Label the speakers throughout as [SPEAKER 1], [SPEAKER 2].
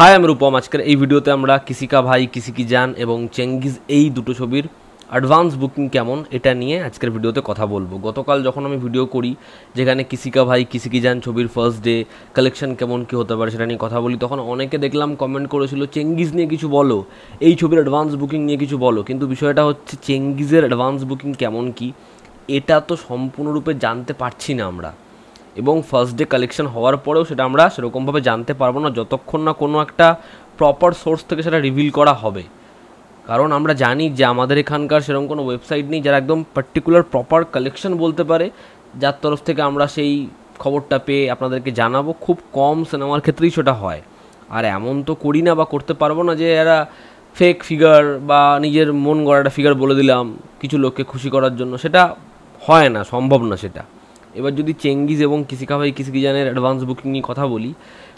[SPEAKER 1] high আমি রূপম আজকের এই ভিডিওতে আমরা কিসিকা ভাই কিসি কি জান এবং চেঙ্গিজ এই দুটো ছবির অ্যাডভান্স বুকিং কেমন এটা নিয়ে আজকের ভিডিওতে কথা বলবো গতকাল যখন আমি ভিডিও করি যেখানে কিসিকা ভাই কিসিকি জান ছবির ফার্স্ট ডে কালেকশন কেমন কী হতে পারে সেটা নিয়ে কথা বলি তখন অনেকে দেখলাম কমেন্ট করেছিল চেঙ্গিজ নিয়ে কিছু বলো এই ছবির অ্যাডভান্স বুকিং নিয়ে কিছু বলো কিন্তু বিষয়টা হচ্ছে চেঙ্গিজের অ্যাডভান্স বুকিং কেমন কি এটা তো সম্পূর্ণরূপে জানতে পারছি না আমরা এবং ফার্স্ট ডে কালেকশন হওয়ার পরেও সেটা আমরা সেরকমভাবে জানতে পারবো না যতক্ষণ না কোনো একটা প্রপার সোর্স থেকে সেটা রিভিল করা হবে কারণ আমরা জানি যে আমাদের এখানকার সেরকম কোনো ওয়েবসাইট নেই যারা একদম পার্টিকুলার প্রপার কালেকশন বলতে পারে যার তরফ থেকে আমরা সেই খবরটা পেয়ে আপনাদেরকে জানাবো খুব কম সিনেমার ক্ষেত্রেই সেটা হয় আর এমন তো করি না বা করতে পারবো না যে এরা ফেক ফিগার বা নিজের মন গড়াটা ফিগার বলে দিলাম কিছু লোককে খুশি করার জন্য সেটা হয় না সম্ভব না সেটা এবার যদি চেঙ্গিজ এবং কিসিকা ভাই কিসিকিজানের অ্যাডভান্স বুকিং নিয়ে কথা বলি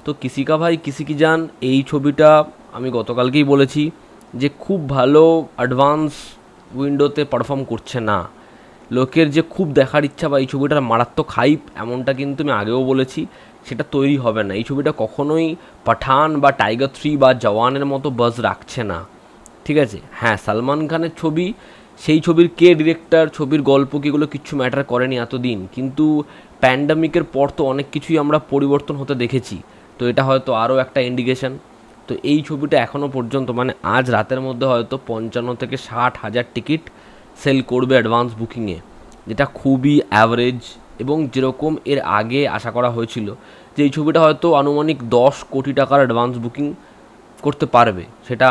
[SPEAKER 1] তো কিসিকা ভাই কিসিকিজান এই ছবিটা আমি গতকালকেই বলেছি যে খুব ভালো অ্যাডভান্স উইন্ডোতে পারফর্ম করছে না লোকের যে খুব দেখার ইচ্ছা বা এই ছবিটার মারাত্মক হাইপ এমনটা কিন্তু আমি আগেও বলেছি সেটা তৈরি হবে না এই ছবিটা কখনোই পাঠান বা টাইগার থ্রি বা জওয়ানের মতো বাজ রাখছে না ঠিক আছে হ্যাঁ সালমান খানের ছবি সেই ছবির কে ডিরেক্টর ছবির গল্প কিগুলো কিছু কিচ্ছু ম্যাটার করেনি এতদিন কিন্তু প্যান্ডামিকের পর তো অনেক কিছুই আমরা পরিবর্তন হতে দেখেছি তো এটা হয়তো আরও একটা ইন্ডিকেশান তো এই ছবিটা এখনও পর্যন্ত মানে আজ রাতের মধ্যে হয়তো পঞ্চান্ন থেকে ষাট হাজার টিকিট সেল করবে অ্যাডভান্স বুকিংয়ে যেটা খুবই অ্যাভারেজ এবং যেরকম এর আগে আশা করা হয়েছিল যে এই ছবিটা হয়তো আনুমানিক দশ কোটি টাকার অ্যাডভান্স বুকিং করতে পারবে সেটা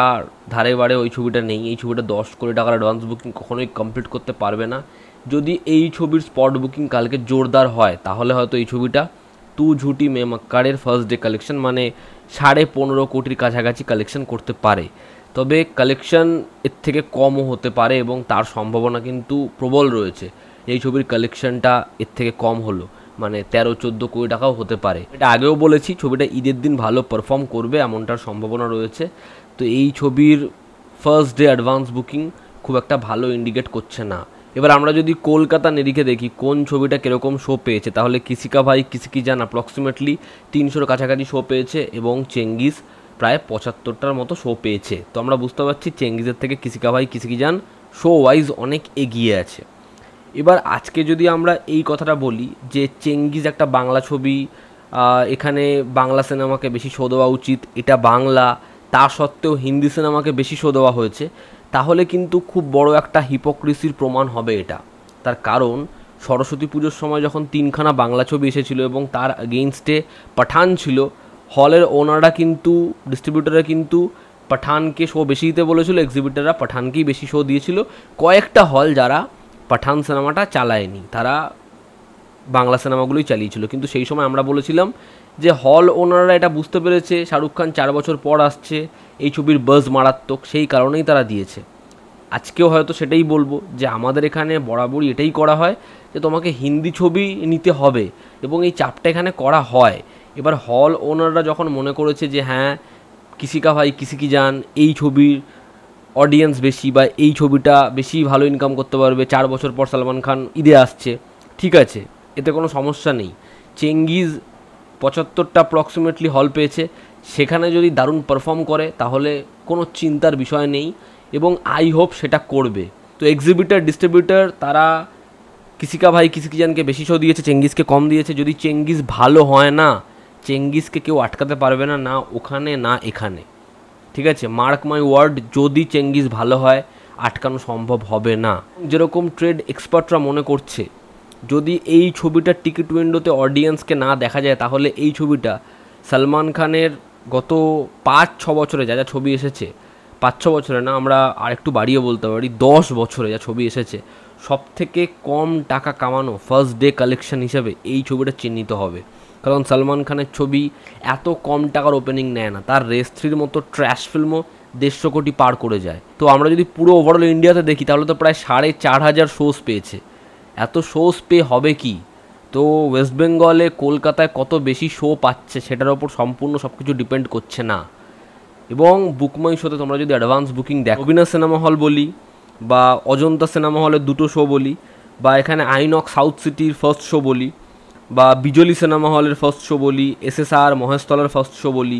[SPEAKER 1] ধারে বারে ওই ছবিটা নেই এই ছবিটা দশ কোটি টাকার অ্যাডভান্স বুকিং কখনোই কমপ্লিট করতে পারবে না যদি এই ছবির স্পট বুকিং কালকে জোরদার হয় তাহলে হয়তো এই ছবিটা তু ঝুটি মে মক্কারের ফার্স্ট ডে কালেকশন মানে সাড়ে পনেরো কোটির কাছাকাছি কালেকশন করতে পারে তবে কালেকশন এর থেকে কমও হতে পারে এবং তার সম্ভাবনা কিন্তু প্রবল রয়েছে এই ছবির কালেকশনটা এর থেকে কম হলো মানে তেরো চোদ্দো কোটি টাকাও হতে পারে এটা আগেও বলেছি ছবিটা ঈদের দিন ভালো পারফর্ম করবে এমনটার সম্ভাবনা রয়েছে তো এই ছবির ফার্স্ট ডে অ্যাডভান্স বুকিং খুব একটা ভালো ইন্ডিকেট করছে না এবার আমরা যদি কলকাতা নিরিখে দেখি কোন ছবিটা কীরকম শো পেয়েছে তাহলে কিসিকা ভাই কিসিকি যান অ্যাপ্রক্সিমেটলি তিনশোর কাছাকাছি শো পেয়েছে এবং চেঙ্গিস প্রায় পঁচাত্তরটার মতো শো পেয়েছে তো আমরা বুঝতে পারছি চেঙ্গিজের থেকে কিসিকা ভাই কিসিকি যান শো ওয়াইজ অনেক এগিয়ে আছে এবার আজকে যদি আমরা এই কথাটা বলি যে চেঙ্গিজ একটা বাংলা ছবি এখানে বাংলা সিনেমাকে বেশি শো দেওয়া উচিত এটা বাংলা তা সত্ত্বেও হিন্দি সিনেমাকে বেশি শো দেওয়া হয়েছে তাহলে কিন্তু খুব বড় একটা হিপোক্রেসির প্রমাণ হবে এটা তার কারণ সরস্বতী পুজোর সময় যখন তিনখানা বাংলা ছবি এসেছিল এবং তার এগেইনস্টে পাঠান ছিল হলের ওনারা কিন্তু ডিস্ট্রিবিউটাররা কিন্তু পাঠানকে শো বেশি দিতে বলেছিল এক্সিবিটাররা পাঠানকেই বেশি শো দিয়েছিল কয়েকটা হল যারা পাঠান সিনেমাটা চালায়নি তারা বাংলা সিনেমাগুলোই চালিয়েছিল কিন্তু সেই সময় আমরা বলেছিলাম যে হল ওনাররা এটা বুঝতে পেরেছে শাহরুখ খান চার বছর পর আসছে এই ছবির বাজ মারাত্মক সেই কারণেই তারা দিয়েছে আজকেও হয়তো সেটাই বলবো যে আমাদের এখানে বরাবরই এটাই করা হয় যে তোমাকে হিন্দি ছবি নিতে হবে এবং এই চাপটা এখানে করা হয় এবার হল ওনাররা যখন মনে করেছে যে হ্যাঁ কিসিকা ভাই কিসিকি যান এই ছবির অডিয়েন্স বেশি বা এই ছবিটা বেশি ভালো ইনকাম করতে পারবে চার বছর পর সালমান খান ঈদে আসছে ঠিক আছে এতে কোনো সমস্যা নেই চেঙ্গিজ পঁচাত্তরটা অ্যাপ্রক্সিমেটলি হল পেয়েছে সেখানে যদি দারুণ পারফর্ম করে তাহলে কোনো চিন্তার বিষয় নেই এবং আই হোপ সেটা করবে তো এক্সিবিটার ডিস্ট্রিবিউটার তারা কিসিকা ভাই কিসিকিজানকে বেশি শো দিয়েছে চেঙ্গিসকে কম দিয়েছে যদি চেঙ্গিস ভালো হয় না চেঙ্গিসকে কেউ আটকাতে পারবে না না ওখানে না এখানে ঠিক আছে মার্ক মাই ওয়ার্ড যদি চেঙ্গিস ভালো হয় আটকানো সম্ভব হবে না যেরকম ট্রেড এক্সপার্টরা মনে করছে যদি এই ছবিটা টিকিট উইন্ডোতে অডিয়েন্সকে না দেখা যায় তাহলে এই ছবিটা সালমান খানের গত পাঁচ ছ বছরে যা যা ছবি এসেছে পাঁচ ছ বছরে না আমরা আরেকটু বাড়িয়ে বলতে পারি দশ বছরে যা ছবি এসেছে সব থেকে কম টাকা কামানো ফার্স্ট ডে কালেকশন হিসাবে এই ছবিটা চিহ্নিত হবে কারণ সলমান খানের ছবি এত কম টাকার ওপেনিং নেয় না তার রেস থ্রির মতো ট্র্যাশ ফিল্মও দেড়শো কোটি পার করে যায় তো আমরা যদি পুরো ওভারঅল ইন্ডিয়াতে দেখি তাহলে তো প্রায় সাড়ে চার হাজার শোস পেয়েছে এত শোস পেয়ে হবে কি তো ওয়েস্ট বেঙ্গলে কলকাতায় কত বেশি শো পাচ্ছে সেটার ওপর সম্পূর্ণ সব কিছু ডিপেন্ড করছে না এবং বুকমাই শোতে তোমরা যদি অ্যাডভান্স বুকিং দেখো অভিনয় সিনেমা হল বলি বা অজন্তা সিনেমা হলের দুটো শো বলি বা এখানে আইনক সাউথ সিটির ফার্স্ট শো বলি বা বিজলি সিনেমা হলের ফার্স্ট শো বলি এসএসআর মহেশতলার ফার্স্ট শো বলি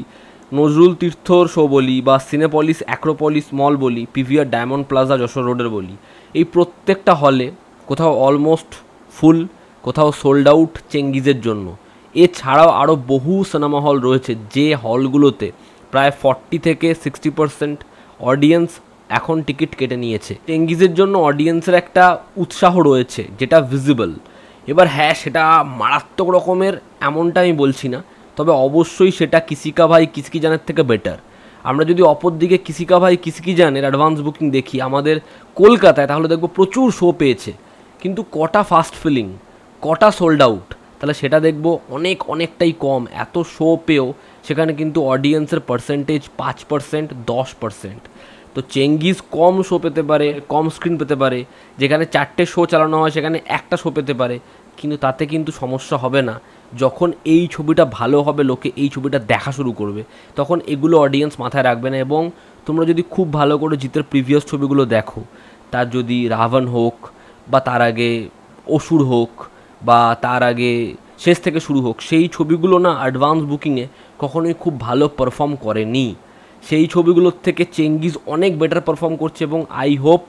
[SPEAKER 1] নজরুল তীর্থর শো বলি বা সিনেপলিস অ্যাক্রোপলিস মল বলি পিভিআর ডায়মন্ড প্লাজা যশোর রোডের বলি এই প্রত্যেকটা হলে কোথাও অলমোস্ট ফুল কোথাও সোল্ড আউট চেঙ্গিজের জন্য এছাড়াও আরও বহু সিনেমা হল রয়েছে যে হলগুলোতে প্রায় ফর্টি থেকে সিক্সটি পার্সেন্ট অডিয়েন্স এখন টিকিট কেটে নিয়েছে চেঙ্গিজের জন্য অডিয়েন্সের একটা উৎসাহ রয়েছে যেটা ভিজিবল এবার হ্যাঁ সেটা মারাত্মক রকমের এমনটা আমি বলছি না তবে অবশ্যই সেটা কিসিকা ভাই কিসকি জানের থেকে বেটার আমরা যদি অপর দিকে কিসিকা ভাই কিসকি জানের অ্যাডভান্স বুকিং দেখি আমাদের কলকাতায় তাহলে দেখবো প্রচুর শো পেয়েছে কিন্তু কটা ফাস্ট ফিলিং কটা সোল্ড আউট তাহলে সেটা দেখব অনেক অনেকটাই কম এত শো পেয়েও সেখানে কিন্তু অডিয়েন্সের পার্সেন্টেজ পাঁচ পার্সেন্ট দশ পার্সেন্ট তো চেঙ্গিজ কম শো পেতে পারে কম স্ক্রিন পেতে পারে যেখানে চারটে শো চালানো হয় সেখানে একটা শো পেতে পারে কিন্তু তাতে কিন্তু সমস্যা হবে না যখন এই ছবিটা ভালো হবে লোকে এই ছবিটা দেখা শুরু করবে তখন এগুলো অডিয়েন্স মাথায় রাখবে না এবং তোমরা যদি খুব ভালো করে জিতের প্রিভিয়াস ছবিগুলো দেখো তার যদি রাভান হোক বা তার আগে অসুর হোক বা তার আগে শেষ থেকে শুরু হোক সেই ছবিগুলো না অ্যাডভান্স বুকিংয়ে কখনোই খুব ভালো পারফর্ম করেনি সেই ছবিগুলোর থেকে চেঙ্গিজ অনেক বেটার পারফর্ম করছে এবং আই হোপ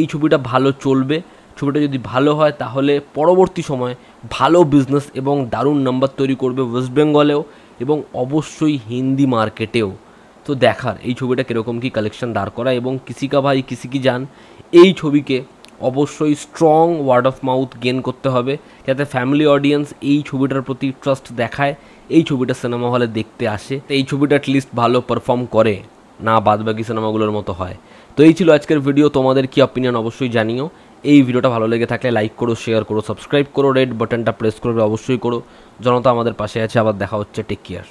[SPEAKER 1] এই ছবিটা ভালো চলবে ছবিটা যদি ভালো হয় তাহলে পরবর্তী সময়ে ভালো বিজনেস এবং দারুণ নাম্বার তৈরি করবে ওয়েস্ট বেঙ্গলেও এবং অবশ্যই হিন্দি মার্কেটেও তো দেখার এই ছবিটা কীরকম কী কালেকশন দাঁড় করা এবং কিসিকা ভাই কিসি কি যান এই ছবিকে অবশ্যই strong word of mouth gain করতে হবে যাতে ফ্যামিলি অডিয়েন্স এই ছবিটার প্রতি ট্রাস্ট দেখায় এই ছবিটা সিনেমা হলে দেখতে আসে এই ছবিটা অ্যাটলিস্ট ভালো পারফর্ম করে না বাদবাকি সিনেমাগুলোর মতো হয় তো এই ছিল আজকের ভিডিও তোমাদের কি অপিনিয়ন অবশ্যই জানিও এই ভিডিওটা ভালো লেগে থাকলে লাইক করো শেয়ার করো সাবস্ক্রাইব করো রেড বাটনটা প্রেস করবে অবশ্যই করো জনতা আমাদের পাশে আছে আবার দেখা হচ্ছে টেক কেয়ার